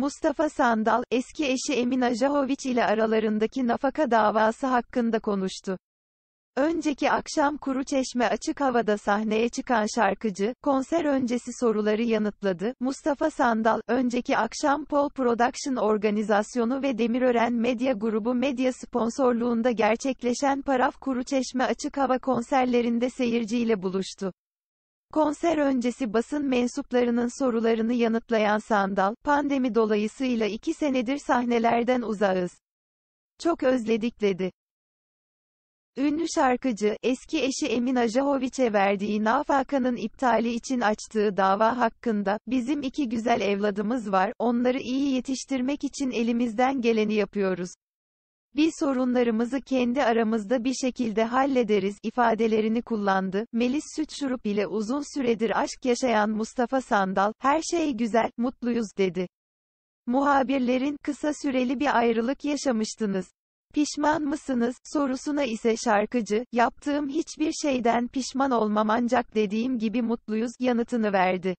Mustafa Sandal, eski eşi Emin Ajahoviç ile aralarındaki nafaka davası hakkında konuştu. Önceki akşam Kuruçeşme açık havada sahneye çıkan şarkıcı, konser öncesi soruları yanıtladı. Mustafa Sandal, önceki akşam Pol Production Organizasyonu ve Demirören Medya Grubu medya sponsorluğunda gerçekleşen Paraf Kuruçeşme açık hava konserlerinde seyirciyle buluştu. Konser öncesi basın mensuplarının sorularını yanıtlayan Sandal, pandemi dolayısıyla iki senedir sahnelerden uzağız. Çok özledik dedi. Ünlü şarkıcı, eski eşi Emin Ajahovic'e verdiği nafakanın iptali için açtığı dava hakkında, bizim iki güzel evladımız var, onları iyi yetiştirmek için elimizden geleni yapıyoruz. Biz sorunlarımızı kendi aramızda bir şekilde hallederiz ifadelerini kullandı. Melis Süt Şurup ile uzun süredir aşk yaşayan Mustafa Sandal, her şey güzel, mutluyuz dedi. Muhabirlerin, kısa süreli bir ayrılık yaşamıştınız. Pişman mısınız sorusuna ise şarkıcı, yaptığım hiçbir şeyden pişman olmam ancak dediğim gibi mutluyuz yanıtını verdi.